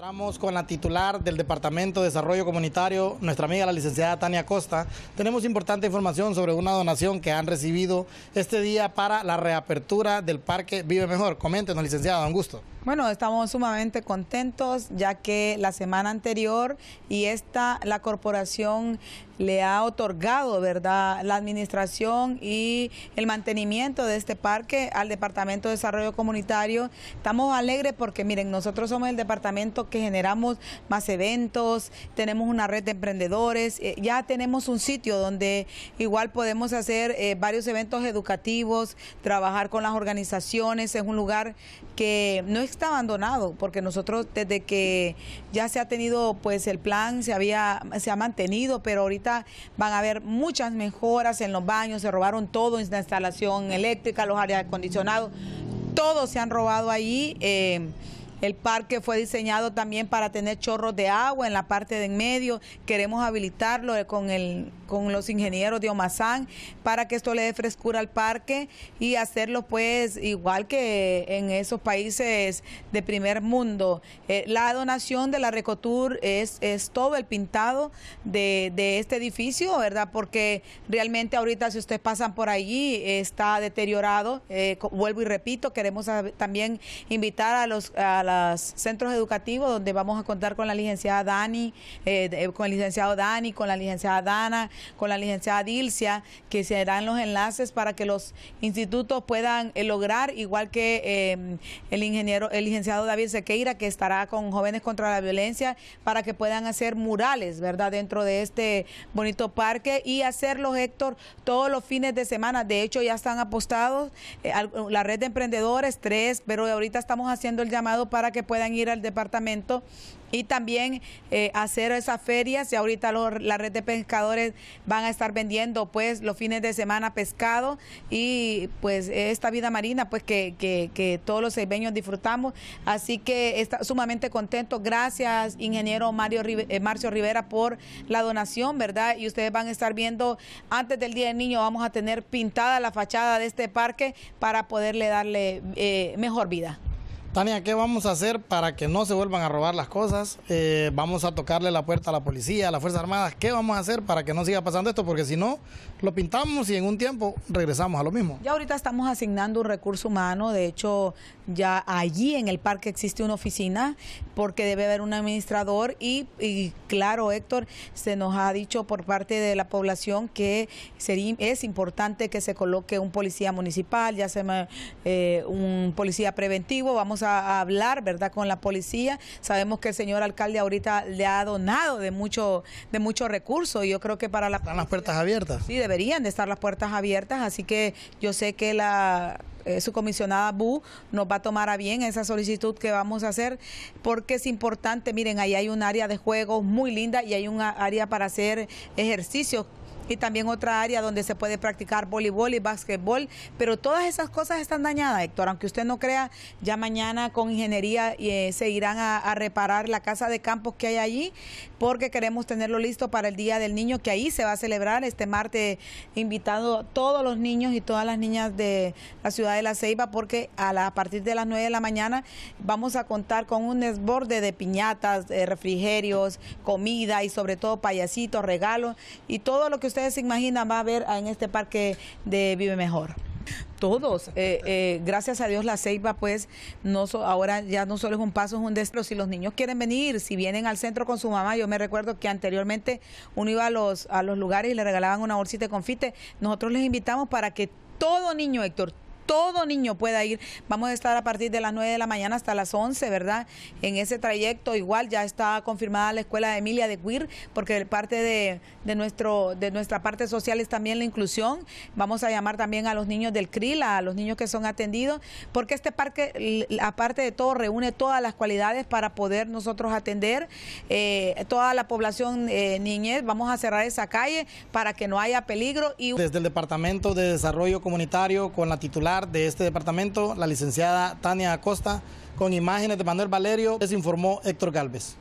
Estamos con la titular del Departamento de Desarrollo Comunitario, nuestra amiga la licenciada Tania Costa. Tenemos importante información sobre una donación que han recibido este día para la reapertura del Parque Vive Mejor. Coméntenos, licenciada, un gusto. Bueno, estamos sumamente contentos ya que la semana anterior y esta la corporación le ha otorgado, ¿verdad?, la administración y el mantenimiento de este parque al Departamento de Desarrollo Comunitario. Estamos alegres porque, miren, nosotros somos el departamento que generamos más eventos, tenemos una red de emprendedores, eh, ya tenemos un sitio donde igual podemos hacer eh, varios eventos educativos, trabajar con las organizaciones, es un lugar que no es está abandonado, porque nosotros desde que ya se ha tenido pues el plan, se había, se ha mantenido, pero ahorita van a haber muchas mejoras en los baños, se robaron todo, en la instalación eléctrica, los áreas acondicionados, todo se han robado ahí. Eh, el parque fue diseñado también para tener chorros de agua en la parte de en medio. Queremos habilitarlo eh, con, el, con los ingenieros de Omazán para que esto le dé frescura al parque y hacerlo pues igual que en esos países de primer mundo. Eh, la donación de la Recotur es, es todo el pintado de, este edificio, ¿verdad? Porque realmente ahorita si ustedes pasan por allí está deteriorado. Eh, vuelvo y repito, queremos ah, también invitar a los... A centros educativos, donde vamos a contar con la licenciada Dani, eh, con el licenciado Dani, con la licenciada Dana, con la licenciada Dilcia, que serán los enlaces para que los institutos puedan eh, lograr, igual que em, el ingeniero, el licenciado David Sequeira, que estará con Jóvenes contra la Violencia, para que puedan hacer murales, ¿verdad?, dentro de este bonito parque y hacerlo Héctor, todos los fines de semana. De hecho, ya están apostados eh, la red de emprendedores, tres, pero ahorita estamos haciendo el llamado para para que puedan ir al departamento y también eh, hacer esas ferias. Y ahorita la red de pescadores van a estar vendiendo pues los fines de semana pescado y pues esta vida marina pues que, todos los seibeños disfrutamos. Así que está sumamente contento. Gracias, ingeniero Mario eh, Marcio Rivera, por la donación, ¿verdad? Y ustedes van a estar viendo, antes del Día del Niño vamos a tener pintada la fachada de este parque para poderle darle eh, mejor vida. Tania, ¿qué vamos a hacer para que no se vuelvan a robar las cosas? Eh, ¿Vamos a tocarle la puerta a la policía, a las Fuerzas Armadas? ¿Qué vamos a hacer para que no siga pasando esto? Porque si no, lo pintamos y en un tiempo regresamos a lo mismo. Ya ahorita estamos asignando un recurso humano. De hecho, ya allí en el parque existe una oficina porque debe haber un administrador. Y, claro, Héctor, se nos ha dicho por parte de la población que sería, es importante que se coloque un policía municipal, ya sea eh, un policía preventivo. Vamos a, hablar, ¿verdad?, con la policía. Sabemos que el señor alcalde ahorita le ha donado de mucho, de mucho recurso y yo creo que para la... Están las puertas abiertas. Sí, deberían de estar las puertas abiertas, así que yo sé que la eh, su comisionada Bu nos va a tomar a bien esa solicitud que vamos a hacer porque es importante, miren, ahí hay un área de juego muy linda y hay un área para hacer ejercicios y también otra área donde se puede practicar voleibol y básquetbol, pero todas esas cosas están dañadas, Héctor, aunque usted no crea, ya mañana con ingeniería eh, se irán a, reparar la casa de campos que hay allí, porque queremos tenerlo listo para el Día del Niño, que ahí se va a celebrar este martes, invitando a todos los niños y todas las niñas de la ciudad de La Ceiba, porque a, partir de las 9 de la mañana vamos a contar con un desborde de piñatas, refrigerios, comida y sobre todo payasitos, regalos y todo lo que usted se imaginan va a haber en este parque de Vive Mejor? todos. Eh, eh, gracias a Dios la ceiba, pues, no ahora ya no solo es un paso, es un destro. Si los niños quieren venir, si vienen al centro con su mamá, yo me recuerdo que anteriormente uno iba a los, a los lugares y le regalaban una bolsita de confite. Nosotros les invitamos para que todo niño, Héctor, todo niño pueda ir. Vamos a estar a partir de las 9 de la mañana hasta las 11, ¿verdad? En ese trayecto igual ya está confirmada la escuela de Emilia de Queer, porque parte de, nuestro, de nuestra parte social es también la inclusión. Vamos a llamar también a los niños del CRIL, a los niños que son atendidos, porque este parque, aparte de todo, reúne todas las cualidades para poder nosotros atender eh, toda la población eh, niñez. Vamos a cerrar esa calle para que no haya peligro. y Desde el Departamento de Desarrollo Comunitario, con la titular de este departamento, la licenciada Tania Acosta, con imágenes de Manuel Valerio, les informó Héctor Galvez.